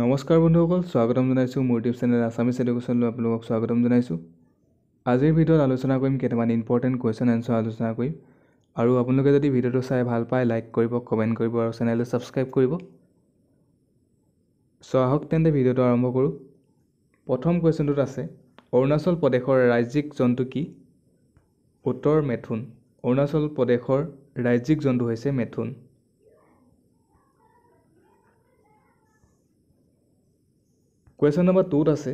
নমস্কাৰ বন্ধুসকল স্বাগতম জনাইছোঁ মোৰ ইউটিউব চেনেল আছামিছ এডুকেশ্যনলৈ আপোনালোকক স্বাগতম জনাইছোঁ আজিৰ ভিডিঅ'ত আলোচনা কৰিম কেইটামান ইম্পৰ্টেণ্ট কুৱেশ্যন এনচাৰ আলোচনা কৰিম আৰু আপোনালোকে যদি ভিডিঅ'টো চাই ভাল পায় লাইক কৰিব কমেণ্ট কৰিব আৰু চেনেলটো ছাবস্ক্ৰাইব কৰিব চ' আহক তেন্তে ভিডিঅ'টো আৰম্ভ কৰোঁ প্ৰথম কুৱেশ্যনটোত আছে অৰুণাচল প্ৰদেশৰ ৰাজ্যিক জন্তু কি উত্তৰ মেথুন অৰুণাচল প্ৰদেশৰ ৰাজ্যিক জন্তু হৈছে মেথুন কুৱেশ্যন নম্বৰ টুত আছে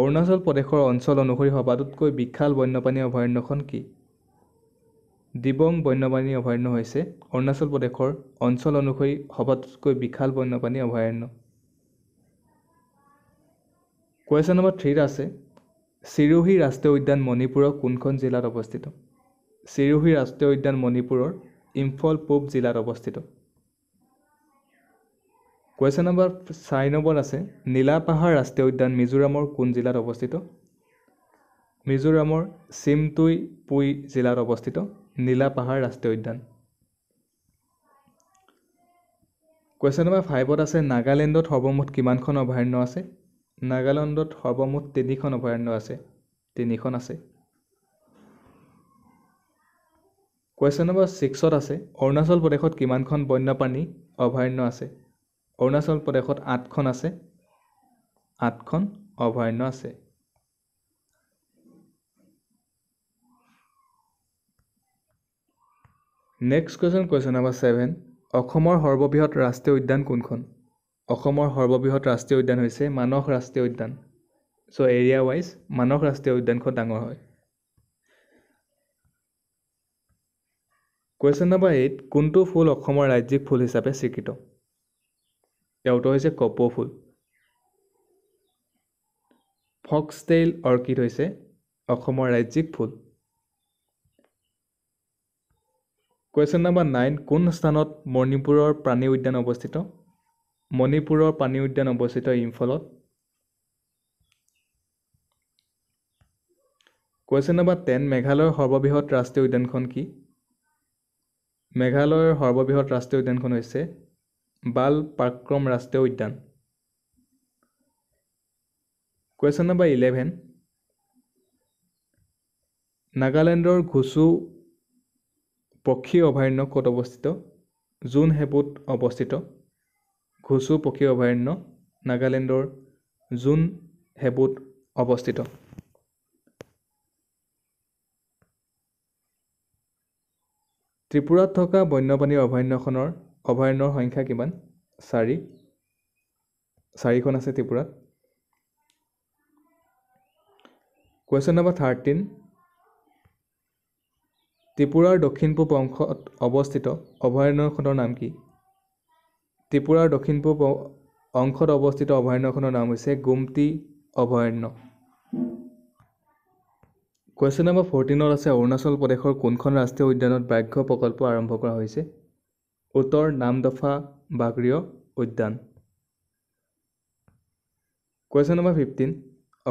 অৰুণাচল প্ৰদেশৰ অঞ্চল অনুসৰি সবাতোতকৈ বিশাল বন্যপ্ৰাণী অভয়াৰণ্যখন কি দিবং বন্যপ্ৰাণী অভয়াৰণ্য হৈছে অৰুণাচল প্ৰদেশৰ অঞ্চল অনুসৰি সবাতোতকৈ বিশাল বন্যপ্ৰাণী অভয়াৰণ্য কুৱেশ্যন নম্বৰ থ্ৰীত আছে চিৰোহী ৰাষ্ট্ৰীয় উদ্যান মণিপুৰৰ কোনখন জিলাত অৱস্থিত চিৰোহী ৰাষ্ট্ৰীয় উদ্যান মণিপুৰৰ ইম্ফল পূব জিলাত অৱস্থিত কুৱেশ্যন নম্বৰ চাৰি নম্বৰ আছে নীলা পাহাৰ ৰাষ্ট্ৰীয় উদ্যান মিজোৰামৰ কোন জিলাত অৱস্থিত মিজোৰামৰ চিমটুই পুই জিলাত অৱস্থিত নীলা পাহাৰ ৰাষ্ট্ৰীয় উদ্যান কুৱেশ্যন নম্বৰ ফাইভত আছে নাগালেণ্ডত সৰ্বমুঠ কিমানখন অভয়াৰণ্য আছে নাগালেণ্ডত সৰ্বমুঠ তিনিখন অভয়াৰণ্য আছে তিনিখন আছে কুৱেশ্যন নম্বৰ ছিক্সত আছে অৰুণাচল প্ৰদেশত কিমানখন বন্যপ্ৰাণী অভয়াৰণ্য আছে অৰুণাচল প্ৰদেশত আঠখন আছে আঠখন অভয়াৰণ্য আছে next question question number seven অসমৰ সৰ্ববৃহৎ ৰাষ্ট্ৰীয় উদ্যান কোনখন অসমৰ সৰ্ববৃহৎ ৰাষ্ট্ৰীয় উদ্যান হৈছে মানস ৰাষ্ট্ৰীয় উদ্যান চ' এৰিয়া ৱাইজ মানস ৰাষ্ট্ৰীয় উদ্যানখন ডাঙৰ হয় কুৱেশ্যন নাম্বাৰ এইট কোনটো ফুল অসমৰ ৰাজ্যিক ফুল হিচাপে স্বীকৃত ইয়াৰ উত্তৰ হৈছে কপৌফুল ফক্সটেইল অৰ্কিড হৈছে অসমৰ ৰাজ্যিক ফুল কুৱেশ্যন নম্বৰ নাইন কোন স্থানত মণিপুৰৰ প্ৰাণী উদ্যান অৱস্থিত মণিপুৰৰ প্ৰাণী উদ্যান অৱস্থিত ইম্ফলত কুৱেশ্যন নম্বৰ টেন মেঘালয়ৰ সৰ্ববৃহৎ ৰাষ্ট্ৰীয় উদ্যানখন কি মেঘালয়ৰ সৰ্ববৃহৎ ৰাষ্ট্ৰীয় উদ্যানখন হৈছে বাল পাক্ৰম ৰাষ্ট্ৰীয় উদ্যান কুৱেশ্যন নম্বৰ ইলেভেন নাগালেণ্ডৰ ঘুচু পক্ষী অভয়াৰণ্য ক'ত অৱস্থিত জোন হেপুত অৱস্থিত ঘুচু পক্ষী অভয়াৰণ্য নাগালেণ্ডৰ জোন হেপুত অৱস্থিত ত্ৰিপুৰাত থকা বন্যপ্ৰাণী অভয়াৰণ্যখনৰ অভয়াৰণ্যৰ সংখ্যা কিমান চাৰি চাৰিখন আছে ত্ৰিপুৰাত কুৱেশ্যন নম্বৰ থাৰ্টিন ত্ৰিপুৰাৰ দক্ষিণ পূব অংশত অৱস্থিত অভয়াৰণ্যখনৰ নাম কি ত্ৰিপুৰাৰ দক্ষিণ পূব অংশত অৱস্থিত অভয়াৰণ্যখনৰ নাম হৈছে গুমটি অভয়াৰণ্য কুৱেশ্যন নম্বৰ ফৰ্টিনত আছে অৰুণাচল প্ৰদেশৰ কোনখন ৰাষ্ট্ৰীয় উদ্যানত বাঘ্য প্ৰকল্প আৰম্ভ কৰা হৈছে উত্তৰ নামদফা বাগৰীয় উদ্যান কুৱেশ্যন নম্বৰ ফিফটিন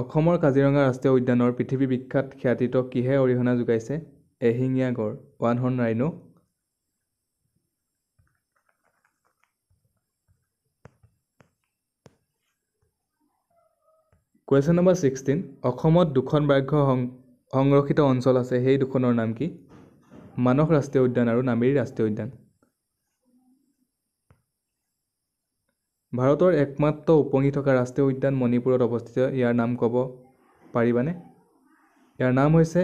অসমৰ কাজিৰঙা ৰাষ্ট্ৰীয় উদ্যানৰ পৃথিৱী বিখ্যাত খ্যাতিত কিহে অৰিহণা যোগাইছে এশিঙীয়া গড় one horn rhino question number sixteen অসমত দুখন বাঘ্য সংৰক্ষিত অঞ্চল আছে সেই দুখনৰ নাম কি মানস ৰাষ্ট্ৰীয় উদ্যান আৰু নামেৰি ৰাষ্ট্ৰীয় উদ্যান ভাৰতৰ একমাত্ৰ উপঙি থকা ৰাষ্ট্ৰীয় উদ্যান মণিপুৰত অৱস্থিত ইয়াৰ নাম ক'ব পাৰিবানে ইয়াৰ নাম হৈছে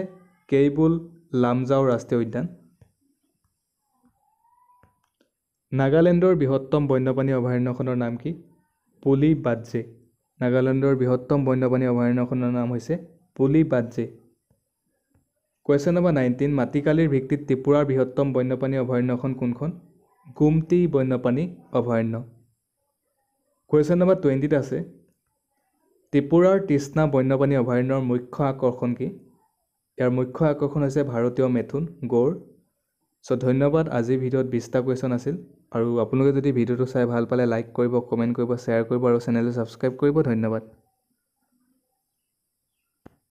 কেইবুল লামজাও ৰাষ্ট্ৰীয় উদ্যান নাগালেণ্ডৰ বৃহত্তম বন্যপ্ৰাণী অভয়াৰণ্যখনৰ নাম কি পুলি বাদজে নাগালেণ্ডৰ বৃহত্তম বন্যপ্ৰাণী অভয়াৰণ্যখনৰ নাম হৈছে পুলি বাদজে কুৱেশ্যন নম্বৰ নাইনটিন মাটিকালিৰ ভিত্তিত ত্ৰিপুৰাৰ বৃহত্তম বন্যপ্ৰাণী অভয়াৰণ্যখন কোনখন গুমটি বন্যপ্ৰাণী অভয়াৰণ্য কুৱেশ্যন নম্বৰ টুৱেণ্টিত আছে ত্ৰিপুৰাৰ তৃষ্ণা বন্যপ্ৰাণী অভয়াৰণ্যৰ মুখ্য আকৰ্ষণ কি ইয়াৰ মুখ্য আকৰ্ষণ হৈছে ভাৰতীয় মেথুন গৌৰ চ' ধন্যবাদ আজিৰ ভিডিঅ'ত বিছটা কুৱেশ্যন আছিল আৰু আপোনালোকে যদি ভিডিঅ'টো চাই ভাল পালে লাইক কৰিব কমেণ্ট কৰিব শ্বেয়াৰ কৰিব আৰু চেনেলটো ছাবস্ক্ৰাইব কৰিব ধন্যবাদ